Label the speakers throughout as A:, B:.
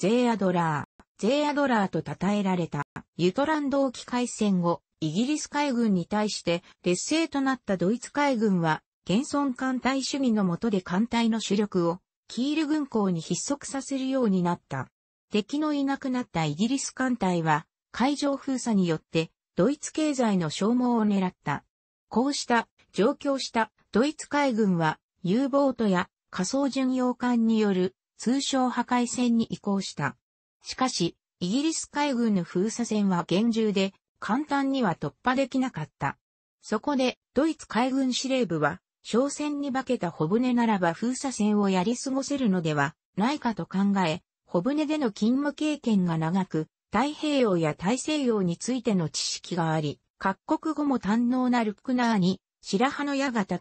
A: ゼーアドラー、ゼーアドラーと称えられた、ユトランド沖海戦後、イギリス海軍に対して劣勢となったドイツ海軍は、現存艦隊主義の下で艦隊の主力を、キール軍港に筆足させるようになった。敵のいなくなったイギリス艦隊は、海上封鎖によって、ドイツ経済の消耗を狙った。こうした、上京したドイツ海軍は、U ボートや仮想巡洋艦による通称破壊戦に移行した。しかし、イギリス海軍の封鎖船は厳重で、簡単には突破できなかった。そこで、ドイツ海軍司令部は、商船に化けた小舟ならば封鎖船をやり過ごせるのではないかと考え、小舟での勤務経験が長く、太平洋や大西洋についての知識があり、各国語も堪能なルックナーに白羽の矢が立っ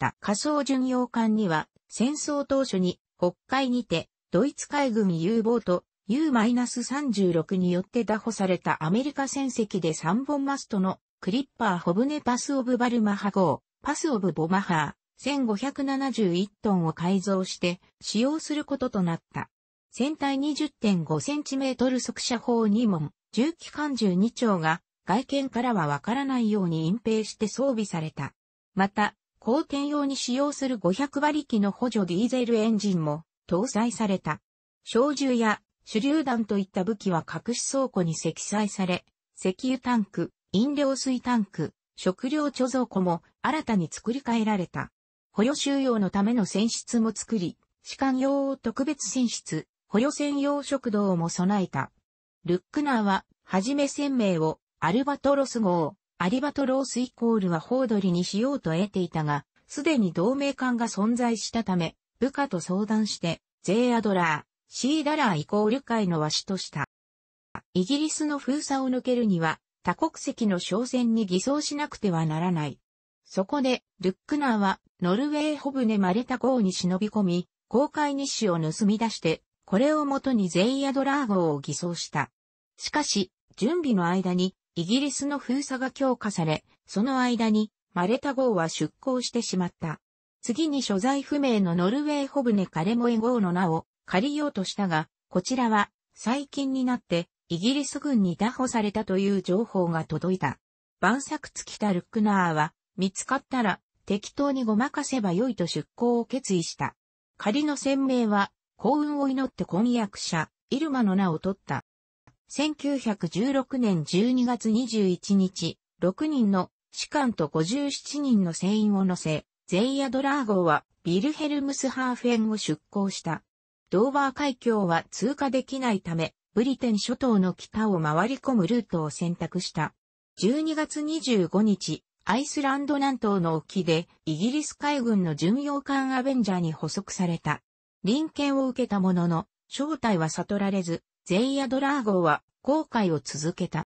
A: た仮想巡洋艦には戦争当初に北海にて、ドイツ海軍 U ボート U-36 によって打破されたアメリカ戦績で3本マストのクリッパーホブネパスオブバルマハ号、パスオブボマハー、1571トンを改造して使用することとなった。船体2 0 5トル速射砲2門、重機関12丁が外見からはわからないように隠蔽して装備された。また、後見用に使用する500馬力の補助ディーゼルエンジンも搭載された。小銃や手榴弾といった武器は隠し倉庫に積載され、石油タンク、飲料水タンク、食料貯蔵庫も新たに作り変えられた。捕虜収容のための船室も作り、士官用特別船室、捕虜専用食堂も備えた。ルックナーは、はじめ船名をアルバトロス号、アリバトロースイコールはホードリにしようと得ていたが、すでに同盟艦が存在したため、部下と相談して、J アドラー、シーダラーイコール界の和紙とした。イギリスの封鎖を抜けるには、多国籍の商船に偽装しなくてはならない。そこで、ルックナーは、ノルウェーホブネマレタ号に忍び込み、公開日誌を盗み出して、これをもとにゼイアドラー号を偽装した。しかし、準備の間に、イギリスの封鎖が強化され、その間にマレタ号は出港してしまった。次に所在不明のノルウェーホブネカレモエ号の名を借りようとしたが、こちらは最近になってイギリス軍に拿捕されたという情報が届いた。万作尽きたルックナーは見つかったら適当にごまかせばよいと出港を決意した。仮の船名は幸運を祈って婚約者、イルマの名を取った。1916年12月21日、6人の士官と57人の船員を乗せ、ゼイヤドラー号はビルヘルムスハーフェンを出港した。ドーバー海峡は通過できないため、ブリテン諸島の北を回り込むルートを選択した。12月25日、アイスランド南東の沖で、イギリス海軍の巡洋艦アベンジャーに捕捉された。臨検を受けたものの、正体は悟られず、ゼイヤドラー号は航海を続けた。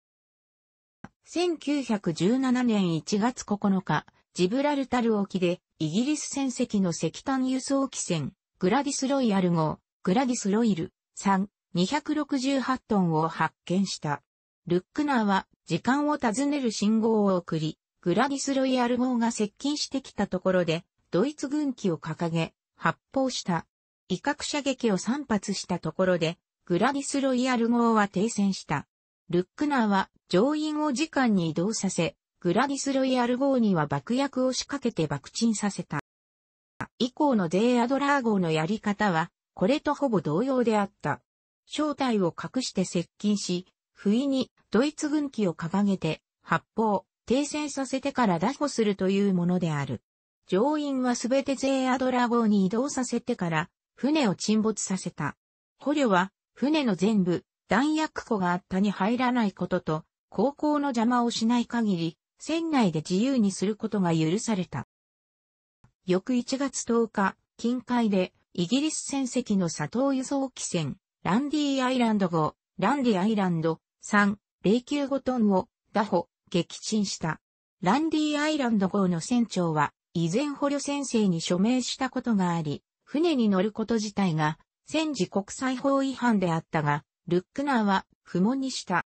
A: 1917年1月9日、ジブラルタル沖でイギリス船籍の石炭輸送機船、グラディスロイヤル号、グラディスロイル3、268トンを発見した。ルックナーは時間を尋ねる信号を送り、グラディスロイヤル号が接近してきたところで、ドイツ軍機を掲げ、発砲した。威嚇射撃を散発したところで、グラディス・ロイヤル号は停戦した。ルックナーは乗員を時間に移動させ、グラディス・ロイヤル号には爆薬を仕掛けて爆沈させた。以降のゼイ・アドラー号のやり方は、これとほぼ同様であった。正体を隠して接近し、不意にドイツ軍機を掲げて発砲、停戦させてから拿捕するというものである。乗員はすべてゼーアドラ号に移動させてから船を沈没させた。捕虜は船の全部、弾薬庫があったに入らないことと、航行の邪魔をしない限り、船内で自由にすることが許された。翌1月10日、近海で、イギリス船籍の佐藤輸送機船、ランディアイランド号、ランディアイランド3、095トンを、打歩、撃沈した。ランディアイランド号の船長は、以前捕虜先生に署名したことがあり、船に乗ること自体が戦時国際法違反であったが、ルックナーは不問にした。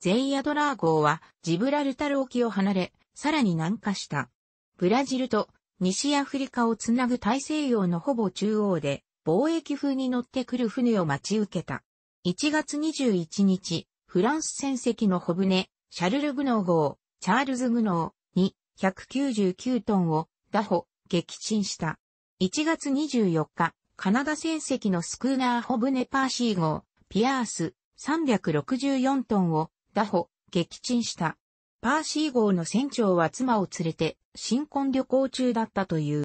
A: ゼイアドラー号はジブラルタル沖を離れ、さらに南下した。ブラジルと西アフリカをつなぐ大西洋のほぼ中央で、貿易風に乗ってくる船を待ち受けた。1月21日、フランス船籍の小船、シャルル・グノー号、チャールズ・グノーに199トンを、打歩、撃沈した。1月24日、カナダ船籍のスクーナーホブネパーシー号、ピアース、364トンを、打歩、撃沈した。パーシー号の船長は妻を連れて、新婚旅行中だったという。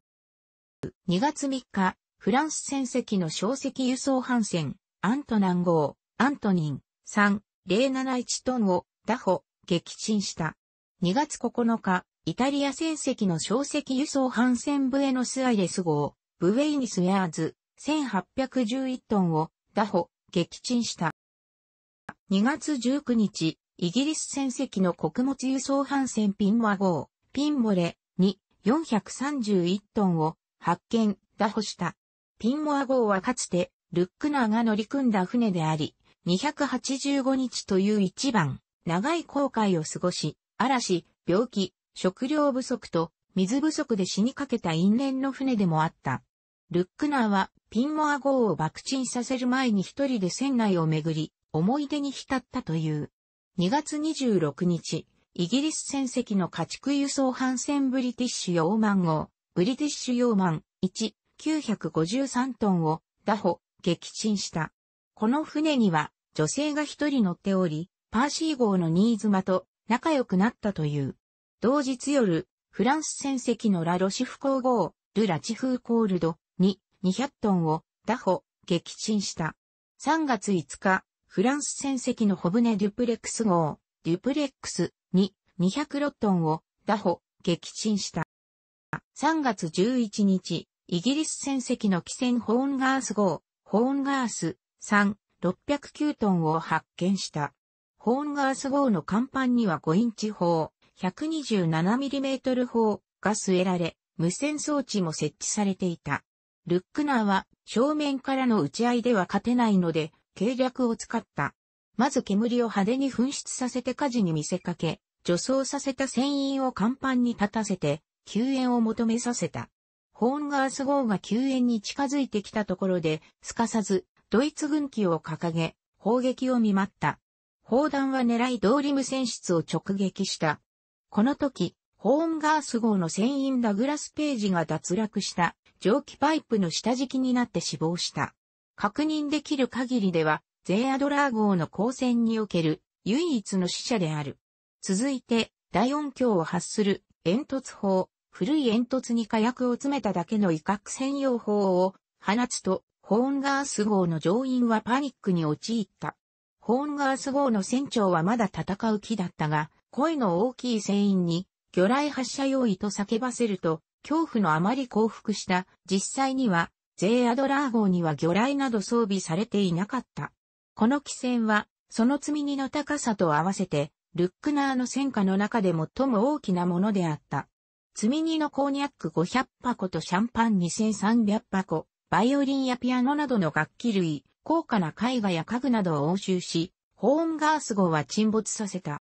A: 2月3日、フランス船籍の小石輸送艦船、アントナン号、アントニン、3071トンを、打歩、撃沈した。2月9日、イタリア船籍の小石輸送艦船ブエノスアイレス号、ブウェイニスエアーズ、1811トンを、打破、撃沈した。2月19日、イギリス船籍の穀物輸送帆船ピンマ号、ピンモレに431トンを発見、打破した。ピンモア号はかつて、ルックナーが乗り組んだ船であり、285日という一番、長い航海を過ごし、嵐、病気、食料不足と、水不足で死にかけた因縁の船でもあった。ルックナーはピンモア号を爆沈させる前に一人で船内を巡り、思い出に浸ったという。2月26日、イギリス船籍の家畜輸送反船ブリティッシュヨーマン号、ブリティッシュヨーマン1、953トンを、打歩、撃沈した。この船には、女性が一人乗っており、パーシー号の新妻と仲良くなったという。同日夜、フランス船籍のラロシフ港号、ルラチフーコールド、に200トンを打歩撃沈した。3月5日、フランス船籍の小船デュプレックス号、デュプレックスに206トンを打歩撃沈した。3月11日、イギリス船籍の汽船ホーンガース号、ホーンガース3、609トンを発見した。ホーンガース号の甲板には5インチ砲、1 2 7トル砲が据えられ、無線装置も設置されていた。ルックナーは正面からの打ち合いでは勝てないので、計略を使った。まず煙を派手に噴出させて火事に見せかけ、除草させた船員を甲板に立たせて、救援を求めさせた。ホーンガース号が救援に近づいてきたところで、すかさず、ドイツ軍機を掲げ、砲撃を見舞った。砲弾は狙い通り無線室を直撃した。この時、ホーンガース号の船員ダグラス・ページが脱落した。蒸気パイプの下敷きになって死亡した。確認できる限りでは、ゼアドラー号の光線における唯一の死者である。続いて、大音響を発する煙突砲、古い煙突に火薬を詰めただけの威嚇専用砲を放つと、ホーンガース号の乗員はパニックに陥った。ホーンガース号の船長はまだ戦う気だったが、声の大きい船員に魚雷発射用意と叫ばせると、恐怖のあまり降伏した、実際には、ゼーアドラー号には魚雷など装備されていなかった。この機船は、その積み荷の高さと合わせて、ルックナーの戦火の中で最も大きなものであった。積み荷のコーニャック500箱とシャンパン2300箱、バイオリンやピアノなどの楽器類、高価な絵画や家具などを押収し、ホーンガース号は沈没させた。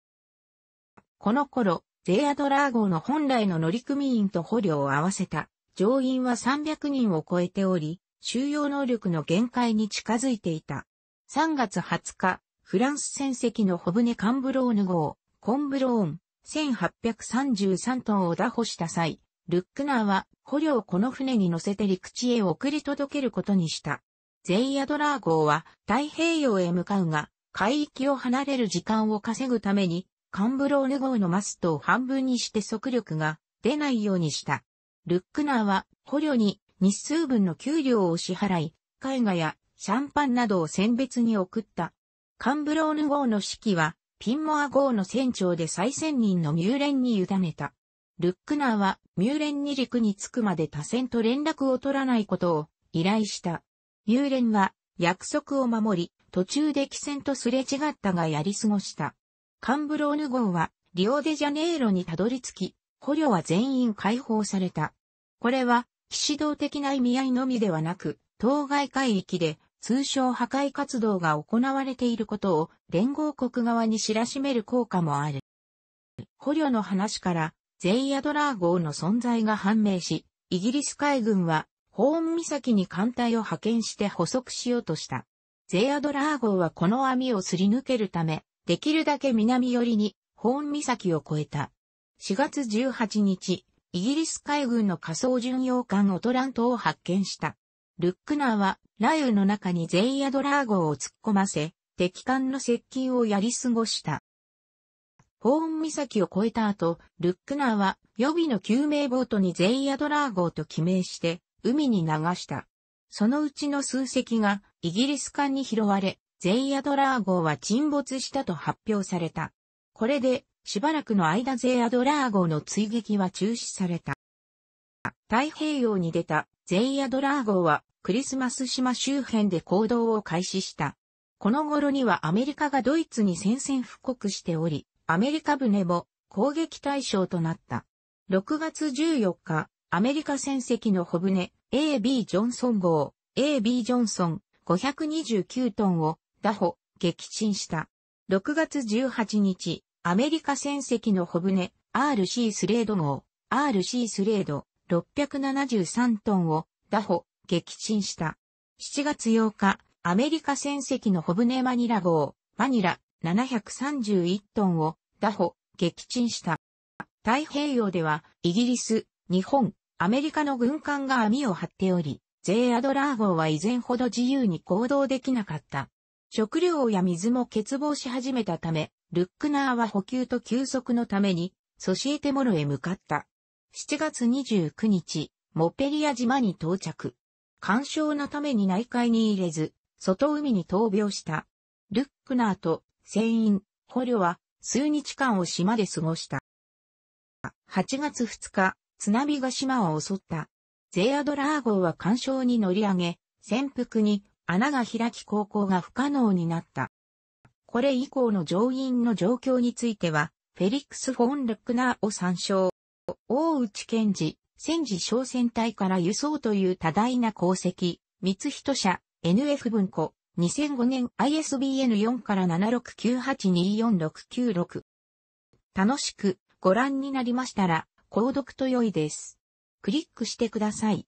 A: この頃、イアドラー号の本来の乗組員と捕虜を合わせた乗員は300人を超えており、収容能力の限界に近づいていた。3月20日、フランス船籍のホブネ・カンブローヌ号、コンブローン、1833トンを打破した際、ルックナーは捕虜をこの船に乗せて陸地へ送り届けることにした。ゼイアドラー号は太平洋へ向かうが、海域を離れる時間を稼ぐために、カンブローヌ号のマストを半分にして速力が出ないようにした。ルックナーは捕虜に日数分の給料を支払い、絵画やシャンパンなどを選別に送った。カンブローヌ号の指揮はピンモア号の船長で最先人のミューレンに委ねた。ルックナーはミューレンに陸に着くまで他船と連絡を取らないことを依頼した。ミューレンは約束を守り、途中で汽船とすれ違ったがやり過ごした。カンブローヌ号はリオデジャネイロにたどり着き、捕虜は全員解放された。これは、騎士道的な意味合いのみではなく、当該海域で通称破壊活動が行われていることを連合国側に知らしめる効果もある。捕虜の話から、ゼイアドラー号の存在が判明し、イギリス海軍は、ホーム岬に艦隊を派遣して捕捉しようとした。ゼイアドラー号はこの網をすり抜けるため、できるだけ南寄りに、ホーン岬を越えた。4月18日、イギリス海軍の仮想巡洋艦オトラントを発見した。ルックナーは、雷雨の中にゼイヤドラー号を突っ込ませ、敵艦の接近をやり過ごした。ホーン岬を越えた後、ルックナーは予備の救命ボートにゼイヤドラー号と記名して、海に流した。そのうちの数隻がイギリス艦に拾われ、ゼイアドラー号は沈没したと発表された。これで、しばらくの間ゼイアドラー号の追撃は中止された。太平洋に出たゼイアドラー号はクリスマス島周辺で行動を開始した。この頃にはアメリカがドイツに宣戦布告しており、アメリカ船も攻撃対象となった。6月14日、アメリカ船籍の小船 AB ジョンソン号 AB ジョンソン529トンを打破、撃沈した。6月18日、アメリカ戦績の小船、RC スレード号、RC スレード、673トンを、打破、撃沈した。7月8日、アメリカ戦績の小船マニラ号、マニラ、731トンを、打破、撃沈した。太平洋では、イギリス、日本、アメリカの軍艦が網を張っており、J アドラー号は以前ほど自由に行動できなかった。食料や水も欠乏し始めたため、ルックナーは補給と休息のために、ソシエテモロへ向かった。7月29日、モペリア島に到着。干渉のために内海に入れず、外海に闘病した。ルックナーと船員、捕虜は数日間を島で過ごした。8月2日、津波が島を襲った。ゼアドラー号は干渉に乗り上げ、潜伏に穴が開き航行が不可能になった。これ以降の乗員の状況については、フェリックス・フォン・ルックナーを参照。大内健治、戦時小船隊から輸送という多大な功績、三人社、NF 文庫、2005年 ISBN4 から76982469。楽しくご覧になりましたら、購読と良いです。クリックしてください。